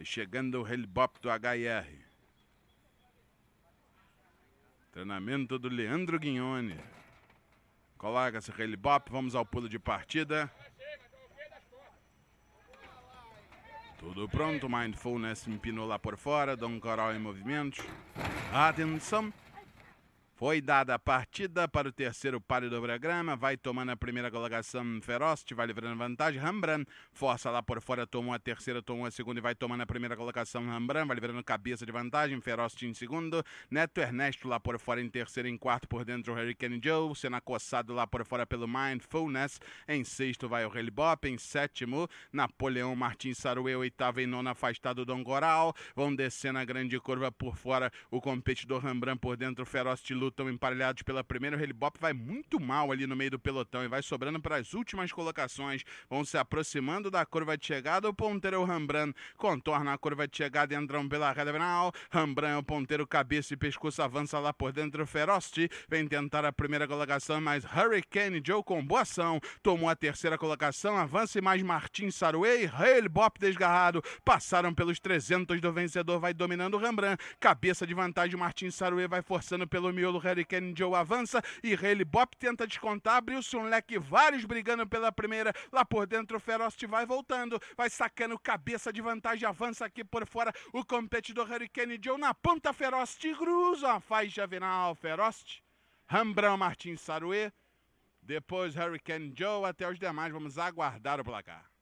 Aí chegando o helibop do HR. Treinamento do Leandro Guignone. Coloca-se helibop, vamos ao pulo de partida. Tudo pronto, Mindfulness empinou lá por fora, Dom Coral em movimento. Atenção! Foi dada a partida para o terceiro páreo do programa. Vai tomando a primeira colocação Ferocity, vai livrando vantagem. Rambran força lá por fora, tomou a terceira, tomou a segunda e vai tomando a primeira colocação. Rambran vai livrando cabeça de vantagem. Ferocity em segundo. Neto Ernesto lá por fora em terceiro, em quarto por dentro o Hurricane Joe. Sendo acossado lá por fora pelo Mindfulness. Em sexto vai o Bop. Em sétimo, Napoleão Martins Saruê. Oitavo e nono, afastado Dom Goral. Vão descendo a grande curva por fora o competidor Rambran por dentro. Ferocity luta estão emparelhados pela primeira, o Helibop vai muito mal ali no meio do pelotão e vai sobrando para as últimas colocações. Vão se aproximando da curva de chegada. O ponteiro rambran contorna a curva de chegada e entram pela reta final. rambran é o ponteiro, cabeça e pescoço avança lá por dentro. Ferocity vem tentar a primeira colocação, mas Hurricane Joe com boa ação tomou a terceira colocação. e mais martin Saruei. helibop desgarrado. Passaram pelos 300 do vencedor, vai dominando Rembrandt. Cabeça de vantagem, martin Saruei vai forçando pelo miolo Harry Kane. Joe avança e Haley Bop tenta descontar. um Leque vários brigando pela primeira. Lá por dentro o Ferocity vai voltando. Vai sacando cabeça de vantagem. Avança aqui por fora o competidor Harry Joe na ponta Ferocity. Cruza a faixa final. Ferocity. Rambrão Martins Saruê. Depois Hurricane Joe até os demais. Vamos aguardar o placar.